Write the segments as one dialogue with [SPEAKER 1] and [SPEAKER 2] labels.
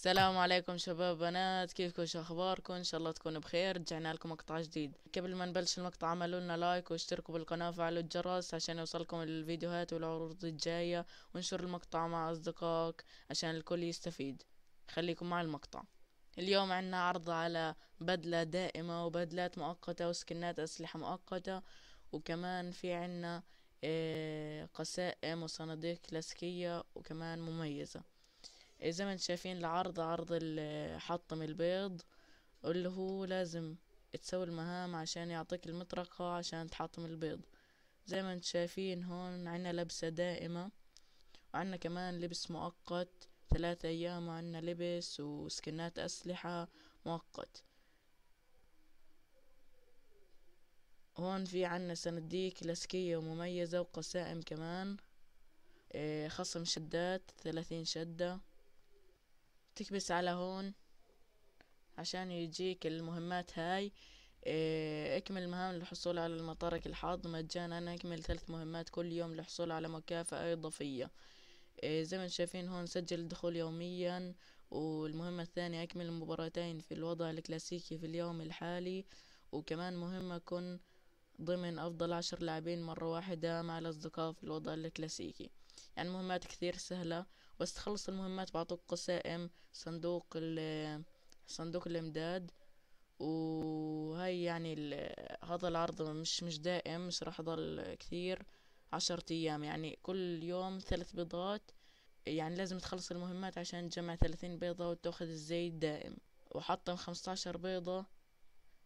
[SPEAKER 1] السلام عليكم شباب بنات كيفكم شو اخباركم ان شاء الله تكونوا بخير رجعنا لكم مقطع جديد قبل ما نبلش المقطع عملوا لنا لايك واشتركوا بالقناه وفعلوا الجرس عشان يوصلكم الفيديوهات والعروض الجايه وانشروا المقطع مع اصدقائك عشان الكل يستفيد خليكم مع المقطع اليوم عنا عرض على بدلة دائمة وبدلات مؤقتة وسكنات أسلحة مؤقتة وكمان في عنا آه، قسائم وصناديق كلاسيكية وكمان مميزة زي ما انتم شايفين العرض عرض حطم البيض اللي هو لازم تسوي المهام عشان يعطيك المطرقة عشان تحطم البيض زي ما انتم شايفين هون عنا لبسة دائمة وعنا كمان لبس مؤقت ثلاثة أيام وعنا لبس وسكنات أسلحة مؤقت هون في عنا صناديق كلاسيكية ومميزة وقسائم كمان إيه، خصم شدات ثلاثين شدة تكبس على هون عشان يجيك المهمات هاي إيه، اكمل مهام للحصول على المطارك الحاض مجانا اكمل ثلاث مهمات كل يوم للحصول على مكافأة إضافية إيه، زي ما شايفين هون سجل الدخول يوميا والمهمة الثانية أكمل مباراتين في الوضع الكلاسيكي في اليوم الحالي وكمان مهمة كن ضمن أفضل عشر لاعبين مرة واحدة مع الأصدقاء في الوضع الكلاسيكي يعني مهمات كثير سهلة بس تخلص المهمات بعطوك قسائم صندوق ال صندوق الإمداد وهاي يعني هذا العرض مش مش دائم مش راح أضل كثير عشرة أيام يعني كل يوم ثلاث بيضات يعني لازم تخلص المهمات عشان تجمع ثلاثين بيضة وتاخذ الزي الدائم وحطم خمسة عشر بيضة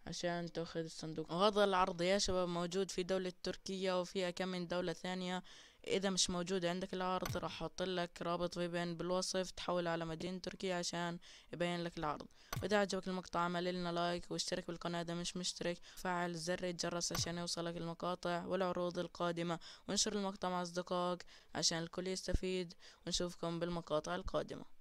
[SPEAKER 1] عشان تأخذ الصندوق وهذا العرض يا شباب موجود في دولة تركيا وفيها كم من دولة ثانية إذا مش موجود عندك العرض راح أحط لك رابط في بين بالوصف تحول على مدينة تركيا عشان يبين لك العرض وإذا عجبك المقطع اعمل لنا لايك واشترك بالقناة إذا مش مشترك فعل زر الجرس عشان يوصلك المقاطع والعروض القادمة وانشر المقطع مع أصدقائك عشان الكل يستفيد ونشوفكم بالمقاطع القادمة